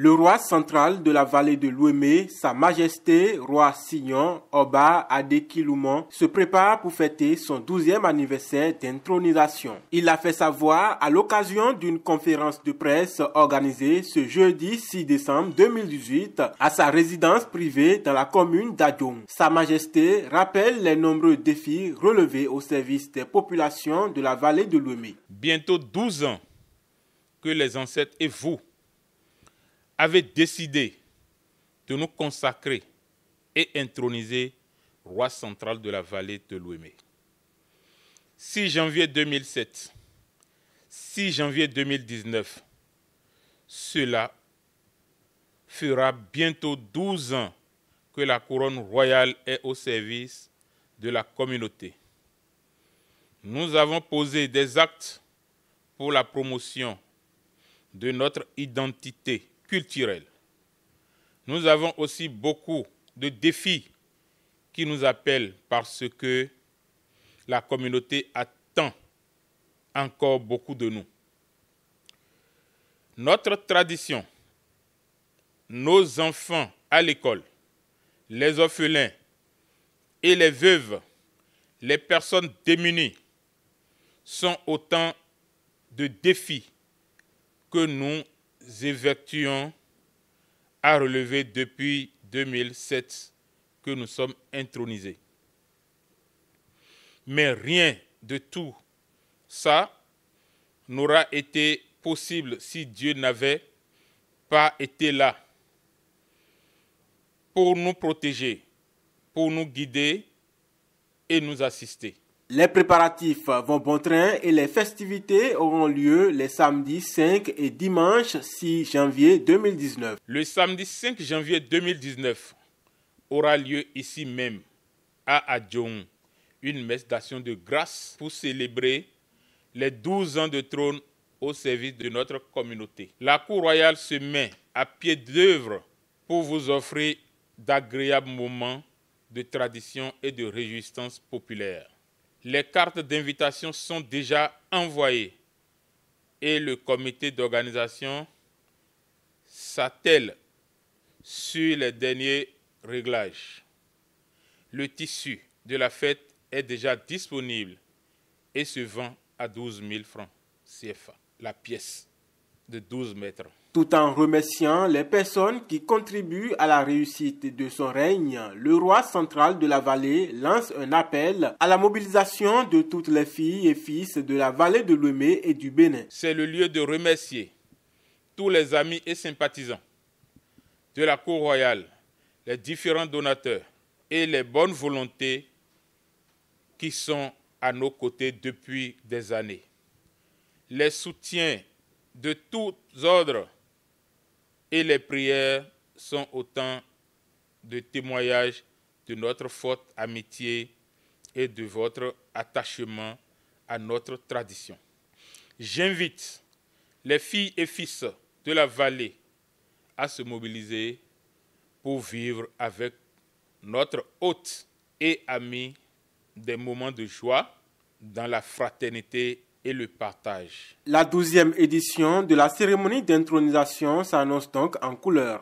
Le roi central de la vallée de Louémé, Sa Majesté, roi Signon Oba Adekiloumon, se prépare pour fêter son 12e anniversaire d'intronisation. Il l'a fait savoir à l'occasion d'une conférence de presse organisée ce jeudi 6 décembre 2018 à sa résidence privée dans la commune d'Adoum. Sa Majesté rappelle les nombreux défis relevés au service des populations de la vallée de Louémé. Bientôt 12 ans que les ancêtres et vous avait décidé de nous consacrer et introniser roi central de la vallée de Louémé. 6 janvier 2007, 6 janvier 2019, cela fera bientôt 12 ans que la couronne royale est au service de la communauté. Nous avons posé des actes pour la promotion de notre identité nous avons aussi beaucoup de défis qui nous appellent parce que la communauté attend encore beaucoup de nous. Notre tradition, nos enfants à l'école, les orphelins et les veuves, les personnes démunies sont autant de défis que nous effectuons à relever depuis 2007 que nous sommes intronisés. Mais rien de tout ça n'aura été possible si Dieu n'avait pas été là pour nous protéger, pour nous guider et nous assister. Les préparatifs vont bon train et les festivités auront lieu les samedis 5 et dimanche 6 janvier 2019. Le samedi 5 janvier 2019 aura lieu ici même, à Adjong, une messe d'action de grâce pour célébrer les 12 ans de trône au service de notre communauté. La Cour royale se met à pied d'œuvre pour vous offrir d'agréables moments de tradition et de résistance populaire. Les cartes d'invitation sont déjà envoyées et le comité d'organisation s'attelle sur les derniers réglages. Le tissu de la fête est déjà disponible et se vend à 12 000 francs CFA, la pièce de 12 mètres. Tout en remerciant les personnes qui contribuent à la réussite de son règne, le roi central de la vallée lance un appel à la mobilisation de toutes les filles et fils de la vallée de Lomé et du Bénin. C'est le lieu de remercier tous les amis et sympathisants de la cour royale, les différents donateurs et les bonnes volontés qui sont à nos côtés depuis des années. Les soutiens de tous ordres et les prières sont autant de témoignages de notre forte amitié et de votre attachement à notre tradition. J'invite les filles et fils de la vallée à se mobiliser pour vivre avec notre hôte et ami des moments de joie dans la fraternité et le partage. La douzième édition de la cérémonie d'intronisation s'annonce donc en couleur.